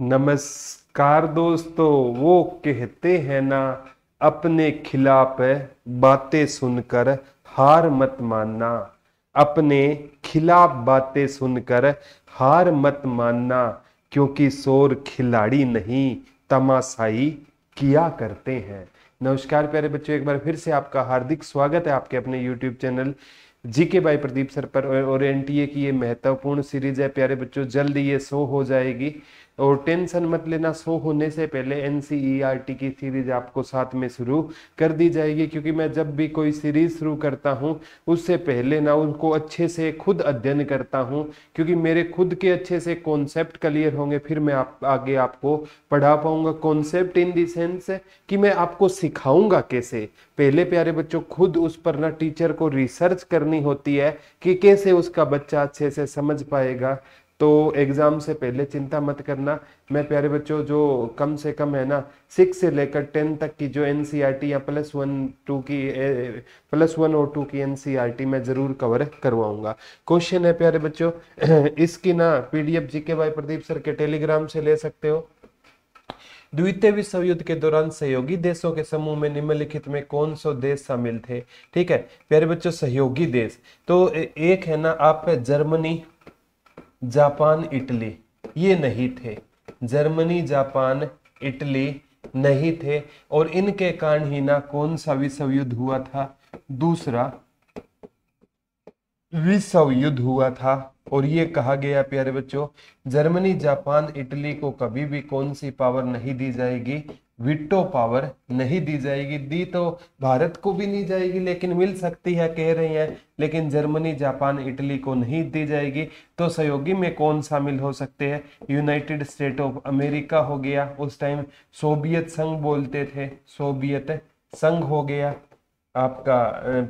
नमस्कार दोस्तों वो कहते हैं ना अपने खिलाफ बातें सुनकर हार मत मानना अपने खिलाफ बातें सुनकर हार मत मानना क्योंकि शोर खिलाड़ी नहीं तमाशाई किया करते हैं नमस्कार प्यारे बच्चों एक बार फिर से आपका हार्दिक स्वागत है आपके अपने YouTube चैनल जी के बाई प्रदीप सर पर और एन टी ए की ये महत्वपूर्ण सीरीज है प्यारे बच्चों जल्द ये शो हो जाएगी और टेंशन मत लेना सो होने से पहले एन e की सीरीज आपको साथ में शुरू कर दी जाएगी क्योंकि मैं जब भी कोई सीरीज शुरू करता हूँ उससे पहले ना उनको अच्छे से खुद अध्ययन करता हूँ क्योंकि मेरे खुद के अच्छे से कॉन्सेप्ट क्लियर होंगे फिर मैं आप आगे आपको पढ़ा पाऊंगा कॉन्सेप्ट इन देंस कि मैं आपको सिखाऊंगा कैसे पहले प्यारे बच्चों खुद उस पर ना टीचर को रिसर्च करनी होती है कि कैसे उसका बच्चा अच्छे से समझ पाएगा तो एग्ज़ाम से पहले चिंता मत करना मैं प्यारे बच्चों जो कम से कम है ना सिक्स से लेकर टेन तक की जो एन e या प्लस वन टू की प्लस वन और टू की एन e मैं ज़रूर कवर करवाऊंगा क्वेश्चन है प्यारे बच्चों इसकी ना पी डी एफ जी के वाई प्रदीप सर के टेलीग्राम से ले सकते हो द्वितीय विश्व युद्ध के दौरान सहयोगी देशों के समूह में निम्नलिखित में कौन सौ देश शामिल थे ठीक है प्यारे बच्चों सहयोगी देश तो एक है ना आप जर्मनी जापान इटली ये नहीं थे जर्मनी जापान इटली नहीं थे और इनके कारण ही ना कौन सा विश्व युद्ध हुआ था दूसरा विश्व युद्ध हुआ था और ये कहा गया प्यारे बच्चों जर्मनी जापान इटली को कभी भी कौन सी पावर नहीं दी जाएगी विटो पावर नहीं दी जाएगी दी तो भारत को भी नहीं जाएगी लेकिन मिल सकती है कह रही हैं लेकिन जर्मनी जापान इटली को नहीं दी जाएगी तो सहयोगी में कौन शामिल हो सकते हैं यूनाइटेड स्टेट ऑफ अमेरिका हो गया उस टाइम सोवियत संघ बोलते थे सोवियत संघ हो गया आपका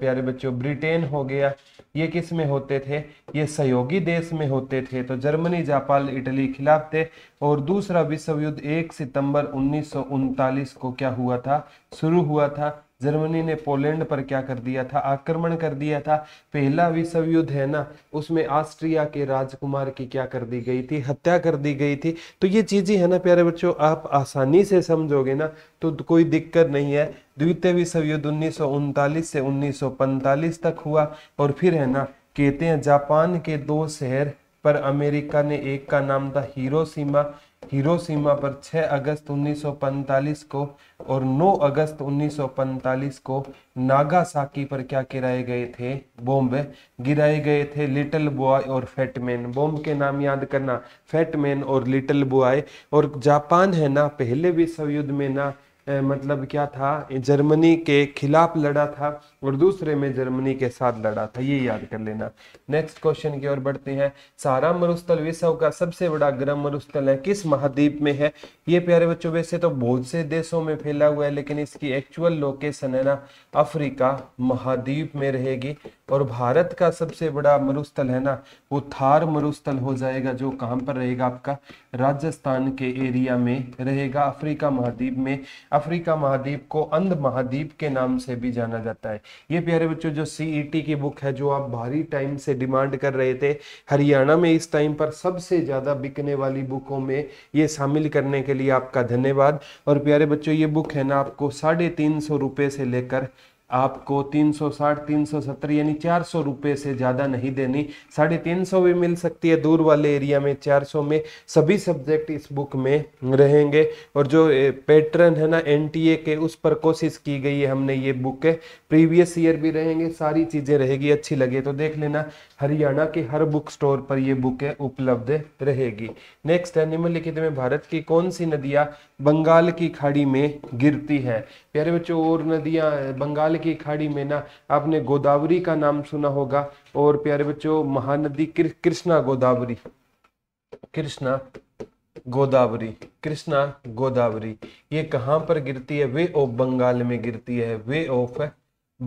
प्यारे बच्चों ब्रिटेन हो गया ये किस में होते थे ये सहयोगी देश में होते थे तो जर्मनी जापान इटली खिलाफ थे और दूसरा विश्व युद्ध 1 सितंबर उन्नीस को क्या हुआ था शुरू हुआ था जर्मनी ने पोलैंड पर क्या कर दिया था आक्रमण कर दिया था पहला विश्व युद्ध है ना उसमें ऑस्ट्रिया के राजकुमार की क्या कर दी गई थी हत्या कर दी गई थी तो ये चीजें है ना प्यारे बच्चों आप आसानी से समझोगे ना तो कोई दिक्कत नहीं है द्वितीय विश्व युद्ध उन्नीस से उन्नीस तक हुआ और फिर है ना कहते हैं जापान के दो शहर पर अमेरिका ने एक का नाम था हीरोसीमा हिरोशिमा पर 6 अगस्त 1945 को और 9 अगस्त 1945 को नागासाकी पर क्या गिराए गए थे बॉम्ब गिराए गए थे लिटिल बॉय और फैटमैन बॉम्ब के नाम याद करना फैटमैन और लिटिल बॉय और जापान है ना पहले विश्व युद्ध में ना मतलब क्या था जर्मनी के खिलाफ लड़ा था और दूसरे में जर्मनी के साथ लड़ा था ये याद कर लेना नेक्स्ट क्वेश्चन की ओर बढ़ते हैं सारा मरुस्थल विश्व का सबसे बड़ा गर्म मरुस्थल है किस महाद्वीप में है ये प्यारे बच्चों वैसे तो बहुत से देशों में फैला हुआ है लेकिन इसकी एक्चुअल लोकेशन है ना अफ्रीका महाद्वीप में रहेगी और भारत का सबसे बड़ा मरुस्थल है ना वो थार मरुस्थल हो जाएगा जो कहाँ पर रहेगा आपका राजस्थान के एरिया में रहेगा अफ्रीका महाद्वीप में अफ्रीका महाद्वीप को अंध महाद्वीप के नाम से भी जाना जाता है ये प्यारे बच्चों जो सीईटी e की बुक है जो आप भारी टाइम से डिमांड कर रहे थे हरियाणा में इस टाइम पर सबसे ज़्यादा बिकने वाली बुकों में ये शामिल करने के लिए आपका धन्यवाद और प्यारे बच्चों ये बुक है ना आपको साढ़े तीन सौ रुपये से लेकर आपको 360, 370 यानी 400 रुपए से ज़्यादा नहीं देनी साढ़े तीन सौ भी मिल सकती है दूर वाले एरिया में 400 में सभी सब्जेक्ट इस बुक में रहेंगे और जो पैटर्न है ना एनटीए के उस पर कोशिश की गई है हमने ये बुक है प्रीवियस ईयर भी रहेंगे सारी चीज़ें रहेगी अच्छी लगे तो देख लेना हरियाणा के हर बुक स्टोर पर यह बुक है उपलब्ध रहेगी नेक्स्ट है निम्नलिखित में भारत की कौन सी नदियाँ बंगाल की खाड़ी में गिरती है प्यारे बच्चों और नदियाँ बंगाल की खाड़ी में ना आपने गोदावरी का नाम सुना होगा और प्यारे बच्चों महानदी कृष्णा गोदावरी कृष्णा गोदावरी कृष्णा गोदावरी ये कहाँ पर गिरती है वे ऑफ बंगाल में गिरती है वे ऑफ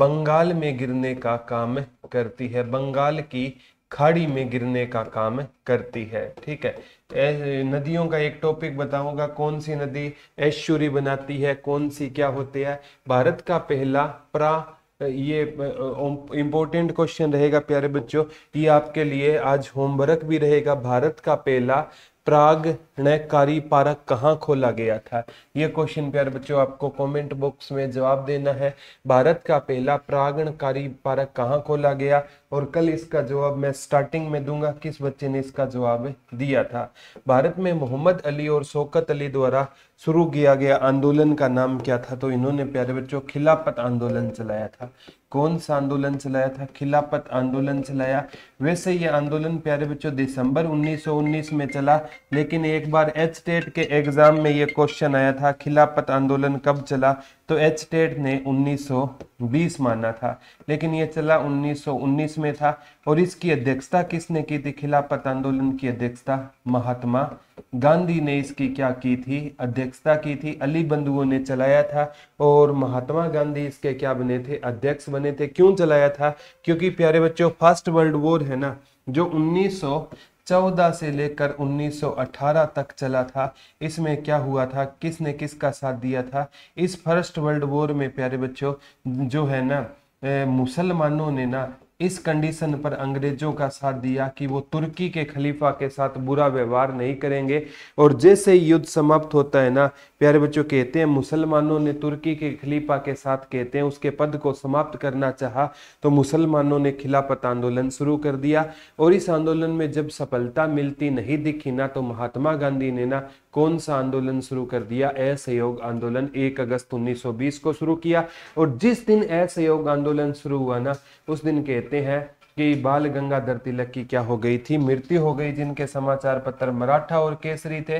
बंगाल में गिरने का काम करती है बंगाल की खाड़ी में गिरने का काम करती है ठीक है नदियों का एक टॉपिक बताऊंगा कौन सी नदी ऐश्वर्य बनाती है कौन सी क्या होती है भारत का पहला प्रा ये इम्पोर्टेंट क्वेश्चन रहेगा प्यारे बच्चों ये आपके लिए आज होमवर्क भी रहेगा भारत का पहला प्रागणकारी पार्क कहाँ खोला गया था ये क्वेश्चन प्यार बच्चों आपको कमेंट बॉक्स में जवाब देना है भारत का पहला प्रागणकारी पार्क कहाँ खोला गया और कल इसका जवाब मैं स्टार्टिंग में दूंगा किस बच्चे ने इसका जवाब दिया था भारत में मोहम्मद अली और शौकत अली द्वारा शुरू किया गया आंदोलन का नाम क्या था तो इन्होंने प्यारे बच्चों खिलाफत आंदोलन चलाया था कौन सा आंदोलन चलाया था खिलाफत आंदोलन चलाया वैसे ये आंदोलन प्यारे बच्चों दिसंबर 1919 में चला लेकिन एक बार एच टेट के एग्जाम में ये क्वेश्चन आया था खिलाफत आंदोलन कब चला तो एच टेट ने 1920 माना था लेकिन ये चला 1919 में था और इसकी अध्यक्षता किसने की थी खिलाफत आंदोलन की अध्यक्षता महात्मा गांधी ने इसकी क्या की थी अध्यक्षता की थी अली बंधुओं ने चलाया था और महात्मा गांधी इसके क्या बने थे अध्यक्ष बने थे क्यों चलाया था क्योंकि प्यारे बच्चों फर्स्ट वर्ल्ड वॉर है ना जो 1914 से लेकर 1918 तक चला था इसमें क्या हुआ था किसने किसका साथ दिया था इस फर्स्ट वर्ल्ड वॉर में प्यारे बच्चों जो है ना मुसलमानों ने ना इस कंडीशन पर अंग्रेजों का साथ दिया कि वो तुर्की के खलीफा के साथ बुरा व्यवहार नहीं करेंगे और जैसे युद्ध समाप्त होता है ना प्यारे बच्चों कहते हैं मुसलमानों ने तुर्की के खलीफा के साथ कहते हैं उसके पद को समाप्त करना चाहा तो मुसलमानों ने खिलाफत आंदोलन शुरू कर दिया और इस आंदोलन में जब सफलता मिलती नहीं दिखी ना तो महात्मा गांधी ने ना कौन सा आंदोलन शुरू कर दिया असहयोग आंदोलन 1 अगस्त 1920 को शुरू किया और जिस दिन असहयोग आंदोलन शुरू हुआ ना उस दिन कहते हैं कि बाल गंगाधर तिलक की क्या हो गई थी मृत्यु हो गई जिनके समाचार पत्र मराठा और केसरी थे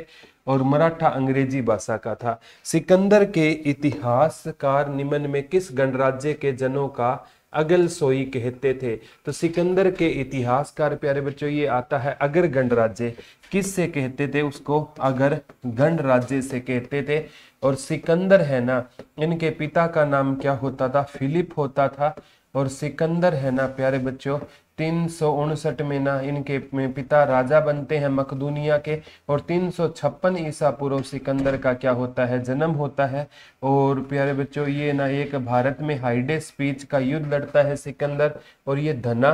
और मराठा अंग्रेजी भाषा का था सिकंदर के इतिहासकार निमन में किस गणराज्य के जनों का अगल सोई कहते थे तो सिकंदर के इतिहासकार प्यारे बच्चों ये आता है अगर गणराज्य राज्य से कहते थे उसको अगर गणराज्य राज्य से कहते थे और सिकंदर है ना इनके पिता का नाम क्या होता था फिलिप होता था और सिकंदर है ना प्यारे बच्चों तीन सौ उनसठ में ना इनके में पिता राजा बनते हैं मकदूनिया के और तीन सौ छप्पन ईसा पूर्व सिकंदर का क्या होता है जन्म होता है और प्यारे बच्चों ये ना एक भारत में हाइडे स्पीच का युद्ध लड़ता है सिकंदर और ये धना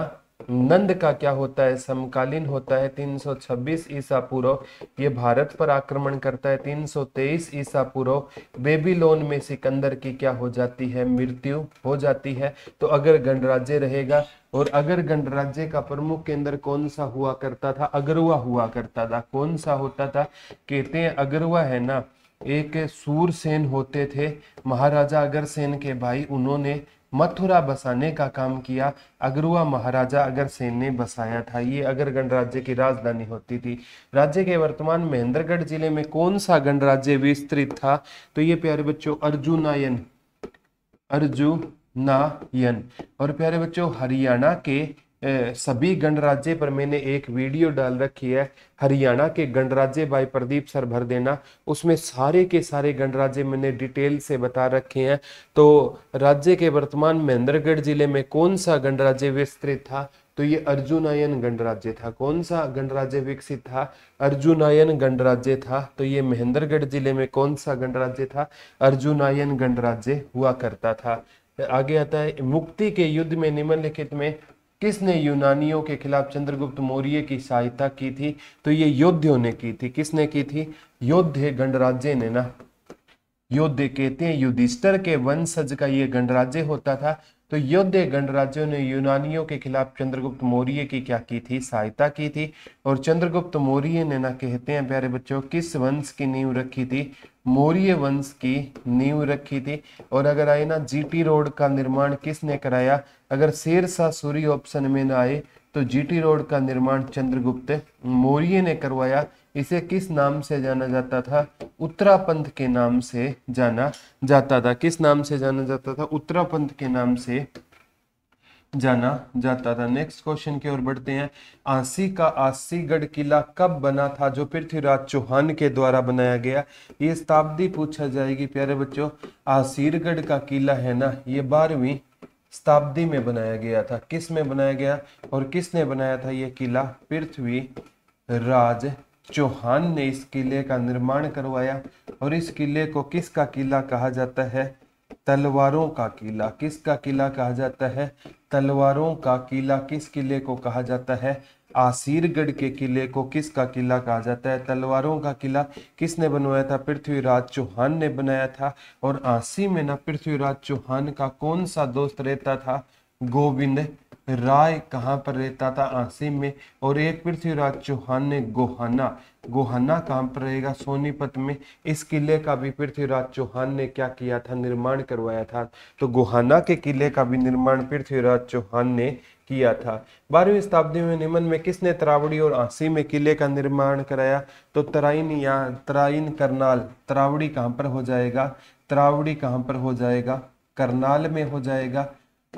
नंद का क्या होता है समकालीन होता है 326 ईसा पूर्व ये भारत पर आक्रमण करता है 323 ईसा पूर्व बेबीलोन में सिकंदर की क्या हो जाती है मृत्यु हो जाती है तो अगर गणराज्य रहेगा और अगर गणराज्य का प्रमुख केंद्र कौन सा हुआ करता था अगरुआ हुआ करता था कौन सा होता था कहते हैं अगरुआ है ना एक सूरसेन होते थे महाराजा अगरसेन के भाई उन्होंने मथुरा बसाने का काम किया अगरुआ महाराजा अगरसेन ने बसाया था ये अगर गणराज्य की राजधानी होती थी राज्य के वर्तमान महेंद्रगढ़ जिले में कौन सा गणराज्य विस्तृत था तो ये प्यारे बच्चों अर्जुनायन अर्जुनायन और प्यारे बच्चों हरियाणा के सभी गणराज्य पर मैंने एक वीडियो डाल रखी है हरियाणा के गणराज्य बाय प्रदीप सर भर देना उसमें सारे के सारे गणराज्य मैंने डिटेल से बता रखे हैं तो राज्य के वर्तमान महेंद्रगढ़ जिले में कौन सा गणराज्य विस्तृत था तो ये अर्जुनायन गणराज्य था कौन सा गणराज्य विकसित था अर्जुनायन गणराज्य था तो ये महेंद्रगढ़ जिले में कौन सा गणराज्य था अर्जुनायन गणराज्य हुआ करता था आगे आता है मुक्ति के युद्ध में निम्नलिखित में किसने यूनानियों के खिलाफ चंद्रगुप्त मौर्य की सहायता की थी तो ये योद्धियों ने की थी किसने की थी योद्धे गणराज्य ने ना योद्ध कहते हैं युधिष्ठर के वंशज का ये गणराज्य होता था तो योद्ध गणराज्यों ने यूनानियों के खिलाफ चंद्रगुप्त मौर्य की क्या की थी सहायता की थी और चंद्रगुप्त मौर्य ने ना कहते हैं प्यारे बच्चों किस वंश की नींव रखी थी मौर्य वंश की नींव रखी थी और अगर आए ना जीटी रोड का निर्माण किसने कराया अगर शेरशाह सूरी ऑप्शन में ना आए तो जीटी रोड का निर्माण चंद्रगुप्त मौर्य ने करवाया इसे किस नाम से जाना जाता था उत्तरापंथ के नाम से जाना जाता था किस नाम से जाना जाता था उत्तरापंथ के नाम से जाना जाता था नेक्स्ट क्वेश्चन की ओर बढ़ते हैं आसी का आसीगढ़ किला कब बना था जो पृथ्वीराज चौहान के द्वारा बनाया गया ये शताब्दी पूछा जाएगी प्यारे बच्चों आसीरगढ़ का किला है ना ये बारहवीं शताब्दी में बनाया गया था किस में बनाया गया और किसने बनाया था ये किला पृथ्वी राज चौहान ने इस किले का निर्माण करवाया और इस किले को किसका किला कहा जाता है तलवारों का किला किसका किला कहा जाता है तलवारों का किला किस किले को कहा जाता है आसीरगढ़ के किले को किसका किला कहा जाता है तलवारों का किला किसने बनवाया था पृथ्वीराज चौहान ने बनाया था और आसी में ना पृथ्वीराज चौहान का कौन सा दोस्त रहता था गोविंद राय कहाँ पर रहता था आसिम में और एक पृथ्वीराज चौहान ने गोहाना गोहाना कहाँ पर रहेगा सोनीपत में इस किले का भी पृथ्वीराज चौहान ने क्या किया था निर्माण करवाया था तो गोहाना के किले का भी निर्माण पृथ्वीराज चौहान ने किया था बारहवीं शताब्दी में निमन में किसने त्रावड़ी और आसी में किले का निर्माण कराया तो तराइन या तराइन करनाल त्रावड़ी कहाँ पर हो जाएगा त्रावड़ी कहाँ पर हो जाएगा करनाल में हो जाएगा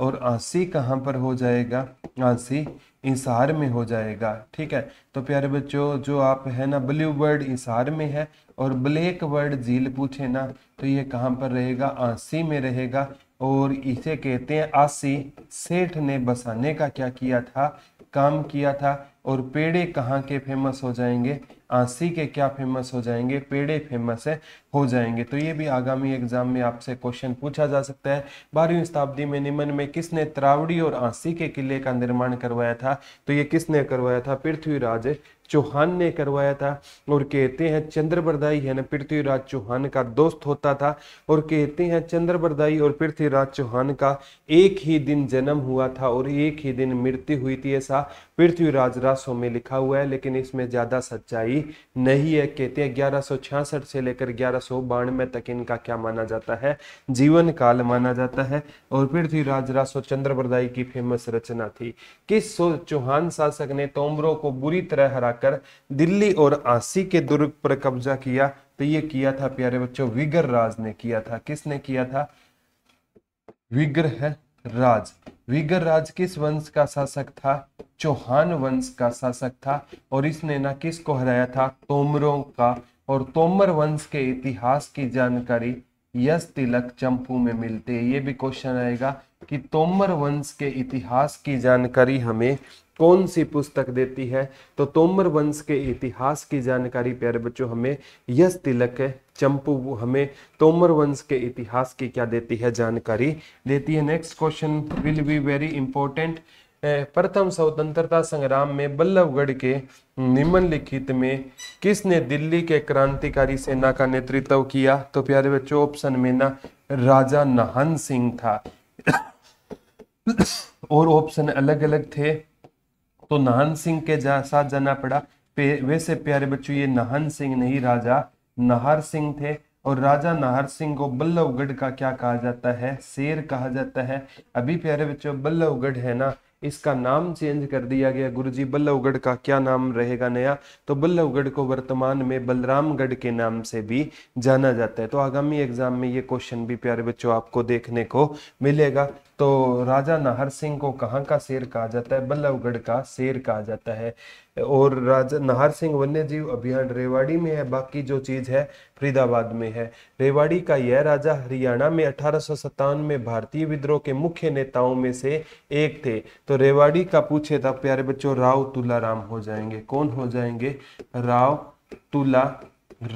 और आसी कहाँ पर हो जाएगा आसी इसार में हो जाएगा ठीक है तो प्यारे बच्चों जो आप है ना ब्लू वर्ड इसार में है और ब्लैक वर्ड झील पूछे ना तो ये कहाँ पर रहेगा आसी में रहेगा और इसे कहते हैं आसी सेठ ने बसाने का क्या किया था काम किया था और पेड़े कहाँ के फेमस हो जाएंगे आंसी के क्या फेमस हो जाएंगे पेड़े फेमस है हो जाएंगे तो ये भी आगामी एग्जाम में आपसे क्वेश्चन पूछा जा सकता है बारहवीं शताब्दी में निमन में किसने त्रावड़ी और आंसी के किले का निर्माण करवाया था तो ये किसने करवाया था पृथ्वीराज चौहान ने करवाया था और कहते हैं चंद्रबरदाई है ना पृथ्वीराज चौहान का दोस्त होता था और कहते हैं चंद्रबरदाई और पृथ्वीराज चौहान का एक ही दिन जन्म हुआ था और एक ही दिन मृत्यु हुई थी ऐसा पृथ्वीराज रासों में लिखा हुआ है लेकिन इसमें ज्यादा सच्चाई नहीं है कहते हैं ग्यारह से लेकर ग्यारह सौ तक इनका क्या माना जाता है जीवन काल माना जाता है और फिर पृथ्वीराज रासो चंद्रप्रदायी की फेमस रचना थी किस सो चौहान शासक ने तोमरों को बुरी तरह हराकर दिल्ली और आसी के दुर्ग पर कब्जा किया तो ये किया था प्यारे बच्चों विगर राज ने किया था किसने किया था विग्रह राज विगर राज किस वंश का शासक था चौहान वंश का शासक था और इसने ना किस को हराया था तोमरों का और तोमर वंश के इतिहास की जानकारी यश तिलक चंपू में मिलते है ये भी क्वेश्चन आएगा कि तोमर वंश के इतिहास की जानकारी हमें कौन सी पुस्तक देती है तो तोमर वंश के इतिहास की जानकारी प्यारे बच्चों हमें यश तिलक चंपू हमें तोमर वंश के इतिहास की क्या देती है जानकारी देती है next question will be very important प्रथम स्वतंत्रता संग्राम में बल्लभगढ़ के निम्नलिखित में किसने दिल्ली के क्रांतिकारी सेना का नेतृत्व किया तो प्यारे बच्चों ऑप्शन में ना राजा नाहन सिंह था और ऑप्शन अलग अलग थे तो नाहन सिंह के जा, साथ जाना पड़ा वैसे प्यारे बच्चों ये नाहन सिंह नहीं राजा नाहर सिंह थे और राजा नाहर सिंह को बल्लभगढ़ का क्या कहा जाता है शेर कहा जाता है अभी प्यारे बच्चों बल्लभगढ़ है ना इसका नाम चेंज कर दिया गया गुरुजी बल्लभगढ़ का क्या नाम रहेगा नया तो बल्लभगढ़ को वर्तमान में बलरामगढ़ के नाम से भी जाना जाता है तो आगामी एग्जाम में ये क्वेश्चन भी प्यारे बच्चों आपको देखने को मिलेगा तो राजा नाहर सिंह को कहाँ का शेर कहा जाता है बल्लभगढ़ का शेर कहा जाता है और राजा नाहर सिंह वन्य जीव अभियान रेवाड़ी में है बाकी जो चीज है फरीदाबाद में है रेवाड़ी का यह राजा हरियाणा में अठारह में भारतीय विद्रोह के मुख्य नेताओं में से एक थे तो रेवाड़ी का पूछे था प्यारे बच्चों राव तुलाराम हो जाएंगे कौन हो जाएंगे राव तुला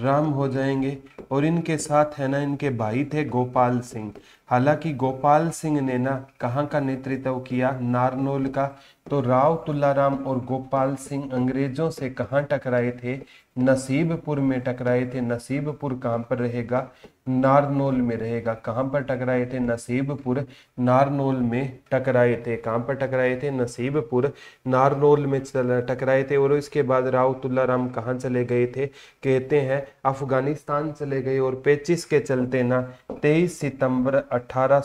राम हो जाएंगे और इनके साथ है ना इनके भाई थे गोपाल सिंह हालांकि गोपाल सिंह ने ना कहाँ का नेतृत्व किया नारनोल का तो राव तुल्लाराम और गोपाल सिंह अंग्रेजों से कहाँ टकराए थे नसीबपुर में टकराए थे नसीबपुर कहाँ पर रहेगा नारनोल में रहेगा कहाँ पर टकराए थे नसीबपुर नारनोल में टकराए थे कहाँ पर टकराए थे नसीबपुर नारनोल में टकराए थे और इसके बाद राव तुल्लाराम कहाँ चले गए थे कहते हैं अफगानिस्तान चले गए और पेचिस के चलते ना तेईस सितंबर अठारह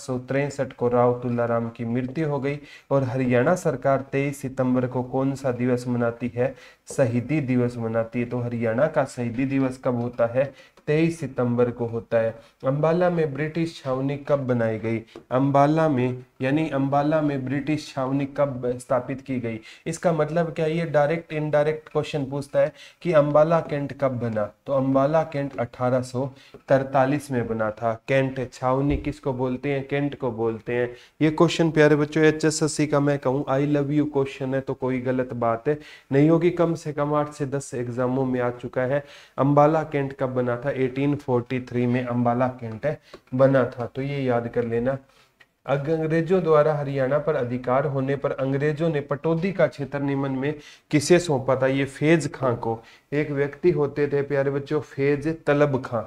को राव तुल्लाराम की मृत्यु हो गई और हरियाणा सरकार 23 सितंबर को कौन सा दिवस मनाती है शहीदी दिवस मनाती है तो हरियाणा का शहीदी दिवस कब होता है तेईस सितंबर को होता है अंबाला में ब्रिटिश छावनी कब बनाई गई अंबाला में यानी अंबाला में ब्रिटिश छावनी कब स्थापित की गई इसका मतलब क्या ये डायरेक्ट इनडायरेक्ट क्वेश्चन पूछता है कि अंबाला कैंट कब बना तो अंबाला कैंट अठारह में बना था कैंट छावनी किसको बोलते हैं कैंट को बोलते हैं ये क्वेश्चन प्यारे बच्चों एच एस एस सी का मैं कहूँ आई लव यू क्वेश्चन है तो कोई गलत बात है नहीं होगी कम से कम आठ से दस एग्जामों में आ चुका है अंबाला कैंट कब बना था था 1843 में अंबाला कैंट बना था तो ये याद कर लेना अंग्रेजों द्वारा हरियाणा पर अधिकार होने पर अंग्रेजों ने पटौदी का क्षेत्र निमन में किसे सौंपा था ये फेज खां को एक व्यक्ति होते थे प्यारे बच्चों फेज तलब खां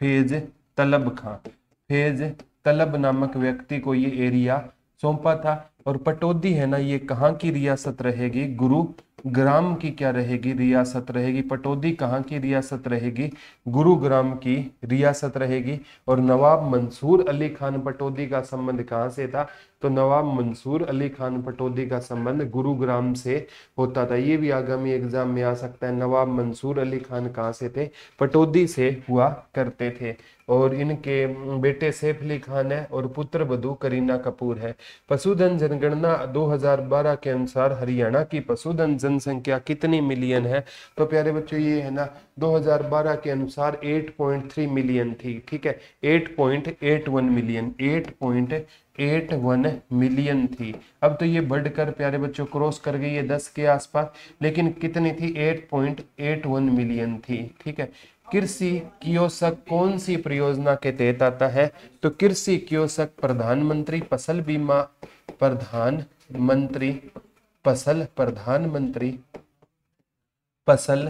फेज तलब खां फेज तलब नामक व्यक्ति को ये एरिया सौंपा था और पटौदी है ना ये कहाँ की रियासत रहेगी गुरु ग्राम की क्या रहेगी रियासत रहेगी पटौदी कहाँ की रियासत रहेगी गुरुग्राम की रियासत रहेगी और नवाब मंसूर अली खान पटौदी का संबंध कहाँ से था तो नवाब मंसूर अली खान पटौदी का संबंध गुरुग्राम से होता था ये भी आगामी एग्जाम में आ सकता है नवाब मंसूर अली खान कहाँ से थे पटौदी से हुआ करते थे और इनके बेटे सैफ अली खान है और पुत्र बधु करीना कपूर है पशुधन जनगणना 2012 के अनुसार हरियाणा की पशुधन जनसंख्या कितनी मिलियन है तो प्यारे बच्चों ये है ना 2012 के अनुसार 8.3 मिलियन थी ठीक है 8.81 मिलियन 8.81 मिलियन थी अब तो ये बढ़कर प्यारे बच्चों क्रॉस कर गई है 10 के आसपास लेकिन कितनी थी 8.81 मिलियन थी ठीक है कृषि कियोसक कौन सी परियोजना के तहत आता है तो कृषि कियोसक प्रधानमंत्री फसल बीमा प्रधान मंत्री फसल प्रधानमंत्री फसल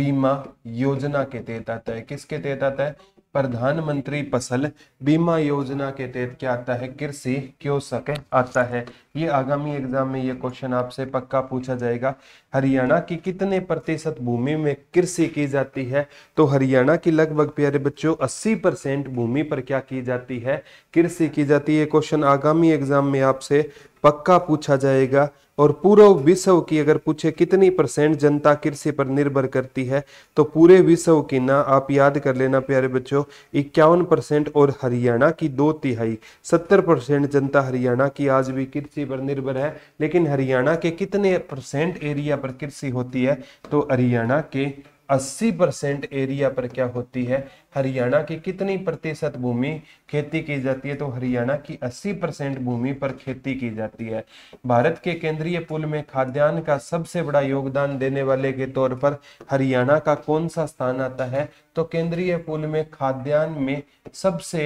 बीमा योजना के तहत आता है किसके तहत आता है प्रधानमंत्री फसल बीमा योजना के तहत क्या आता है कृषि क्यों सके आता है ये आगामी एग्जाम में ये क्वेश्चन आपसे पक्का पूछा जाएगा हरियाणा की कितने प्रतिशत भूमि में कृषि की जाती है तो हरियाणा की लगभग प्यारे बच्चों 80 परसेंट भूमि पर क्या की जाती है कृषि की जाती है क्वेश्चन आगामी एग्जाम में आपसे पक्का पूछा जाएगा और पूरे विश्व की अगर पूछे कितनी परसेंट जनता कृषि पर निर्भर करती है तो पूरे विश्व की ना आप याद कर लेना प्यारे बच्चों इक्यावन परसेंट और हरियाणा की दो तिहाई सत्तर परसेंट जनता हरियाणा की आज भी कृषि खेती पर निर्भर है लेकिन हरियाणा के कितने परसेंट एरिया पर कृषि होती है तो हरियाणा के 80 परसेंट एरिया पर क्या होती है हरियाणा की कितनी प्रतिशत भूमि खेती की जाती है तो हरियाणा की 80 परसेंट भूमि पर खेती की जाती है भारत के केंद्रीय पुल में खाद्यान्न का सबसे बड़ा योगदान देने वाले के तौर पर हरियाणा का कौन सा स्थान आता है तो केंद्रीय पुल में खाद्यान्न में सबसे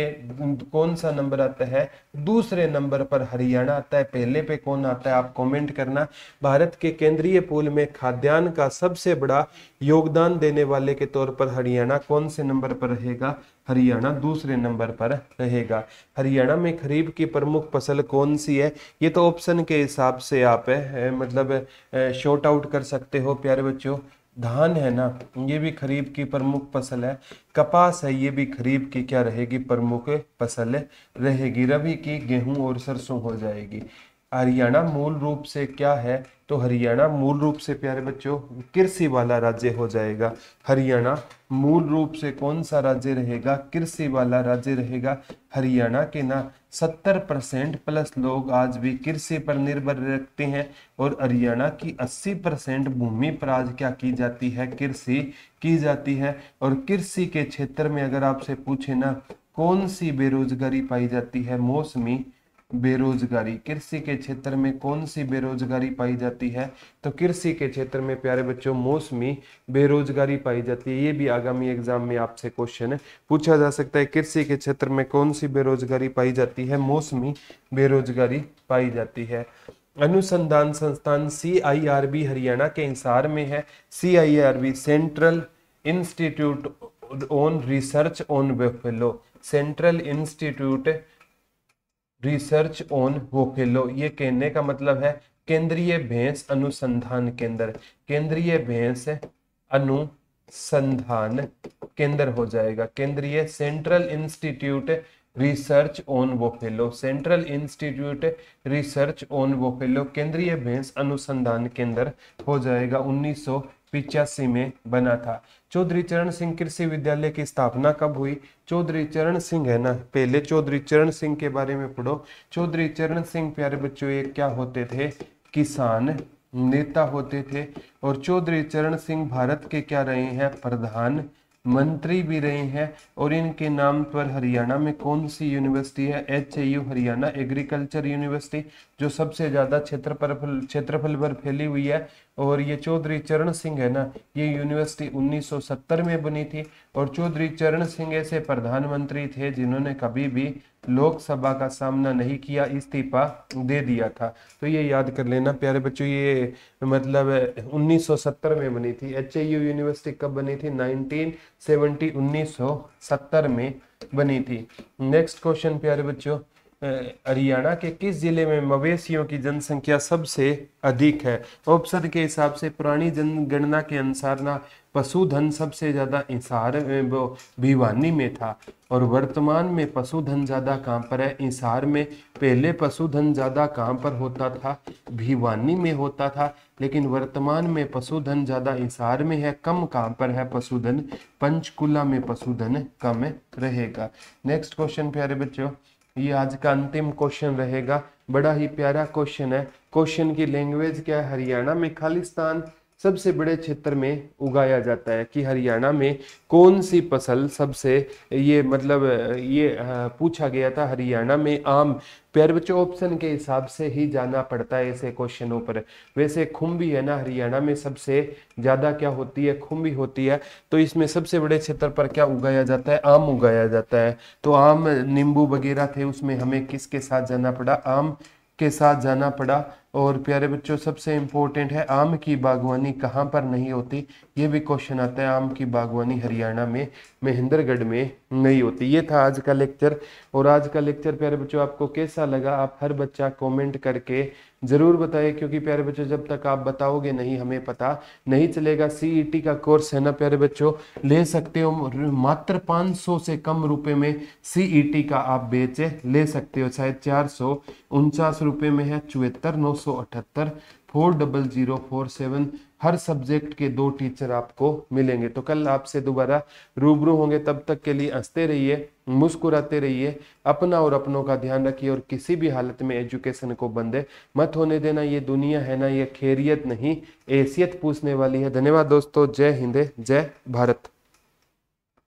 कौन सा नंबर आता है दूसरे नंबर पर हरियाणा आता है पहले पे कौन आता है आप कॉमेंट करना भारत के केंद्रीय पुल में खाद्यान्न का सबसे बड़ा योगदान देने वाले के तौर पर हरियाणा कौन से नंबर पर रहेगा हरियाणा दूसरे नंबर पर रहेगा हरियाणा में खरीफ की प्रमुख फसल कौन सी है ये तो ऑप्शन के हिसाब से आप है, मतलब शॉर्ट आउट कर सकते हो प्यारे बच्चों धान है ना ये भी खरीफ की प्रमुख फसल है कपास है ये भी खरीफ की क्या रहेगी प्रमुख फसल रहेगी रबी की गेहूं और सरसों हो जाएगी हरियाणा मूल रूप से क्या है तो हरियाणा मूल रूप से प्यारे बच्चों कृषि वाला राज्य हो जाएगा हरियाणा मूल रूप से कौन सा राज्य रहेगा कृषि वाला राज्य रहेगा हरियाणा के ना सत्तर परसेंट प्लस लोग आज भी कृषि पर निर्भर रखते हैं और हरियाणा की अस्सी परसेंट भूमि पर आज क्या की जाती है कृषि की जाती है और कृषि के क्षेत्र में अगर आपसे पूछे ना कौन सी बेरोजगारी पाई जाती है मौसमी बेरोजगारी कृषि के क्षेत्र में कौन सी बेरोजगारी पाई जाती है तो कृषि के क्षेत्र में प्यारे बच्चों मौसमी बेरोजगारी पाई जाती है ये भी आगामी एग्जाम में आपसे क्वेश्चन पूछा जा सकता है कृषि के क्षेत्र में कौन सी बेरोजगारी पाई जाती है मौसमी बेरोजगारी पाई जाती है अनुसंधान संस्थान सी हरियाणा के हिसार में है सी central institute on research on buffalo central institute research on buffalo ये कहने का मतलब है केंद्रीय भैंस अनुसंधान केंद्र केंद्रीय भैंस अनुसंधान केंद्र हो जाएगा केंद्रीय central institute research on buffalo central institute research on buffalo केंद्रीय भैंस अनुसंधान केंद्र हो जाएगा उन्नीस में बना था चौधरी चरण सिंह कृषि विद्यालय की स्थापना कब हुई चौधरी चरण सिंह है ना पहले चौधरी चरण सिंह के बारे में पढ़ो चौधरी चरण सिंह प्यारे बच्चों ये क्या होते थे किसान नेता होते थे और चौधरी चरण सिंह भारत के क्या रहे हैं प्रधान मंत्री भी रहे हैं और इनके नाम पर हरियाणा में कौन सी यूनिवर्सिटी है H U Haryana agriculture university जो सबसे ज़्यादा पर क्षेत्रफल पर फैली हुई है और ये चौधरी चरण सिंह है ना ये यूनिवर्सिटी 1970 में बनी थी और चौधरी चरण सिंह ऐसे प्रधानमंत्री थे जिन्होंने कभी भी लोकसभा का सामना नहीं किया इस्तीफा दे दिया था तो ये याद कर लेना प्यारे बच्चों ये मतलब 1970 में बनी थी एच यूनिवर्सिटी कब बनी थी 1970 1970 में बनी थी नेक्स्ट क्वेश्चन प्यारे बच्चों हरियाणा के किस ज़िले में मवेशियों की जनसंख्या सबसे अधिक है ऑप्शन के हिसाब से पुरानी जनगणना के अनुसार ना पशुधन सबसे ज़्यादा इसार वो भिवानी में था और वर्तमान में पशुधन ज़्यादा कहाँ पर है इसार में पहले पशुधन ज़्यादा कहाँ पर होता था भिवानी में होता था लेकिन वर्तमान में पशुधन ज़्यादा इसार में है कम कहाँ पर है पशुधन पंचकुला में पशुधन कम रहेगा नेक्स्ट क्वेश्चन प्यारे बच्चों ये आज का अंतिम क्वेश्चन रहेगा बड़ा ही प्यारा क्वेश्चन है क्वेश्चन की लैंग्वेज क्या है हरियाणा में खालिस्तान सबसे बड़े क्षेत्र में उगाया जाता है कि हरियाणा में कौन सी फसल सबसे ये मतलब ये पूछा गया था हरियाणा में आम पैरवच ऑप्शन के हिसाब से ही जाना पड़ता है ऐसे क्वेश्चनों पर वैसे खुम्बी है ना हरियाणा में सबसे ज़्यादा क्या होती है खुम्बी होती है तो इसमें सबसे बड़े क्षेत्र पर क्या उगाया जाता है आम उगाया जाता है तो आम नींबू वगैरह थे उसमें हमें किसके साथ जाना पड़ा आम के साथ जाना पड़ा और प्यारे बच्चों सबसे इम्पोर्टेंट है आम की बागवानी कहाँ पर नहीं होती ये भी क्वेश्चन आता है आम की बागवानी हरियाणा में महेंद्रगढ़ में नहीं होती ये था आज का लेक्चर और आज का लेक्चर प्यारे बच्चों आपको कैसा लगा आप हर बच्चा कमेंट करके ज़रूर बताएं क्योंकि प्यारे बच्चों जब तक आप बताओगे नहीं हमें पता नहीं चलेगा सीईटी e का कोर्स है ना प्यारे बच्चों ले सकते हो मात्र पाँच से कम रुपये में सीईटी e का आप बेचे ले सकते हो शायद चार सौ उनचास रुपये में है चुहत्तर नौ हर सब्जेक्ट के दो टीचर आपको मिलेंगे तो कल आपसे दोबारा रूबरू होंगे तब तक के लिए हंसते रहिए मुस्कुराते रहिए अपना और अपनों का ध्यान रखिए और किसी भी हालत में एजुकेशन को बंदे मत होने देना ये दुनिया है ना ये खैरियत नहीं एसियत पूछने वाली है धन्यवाद दोस्तों जय हिंद जय भारत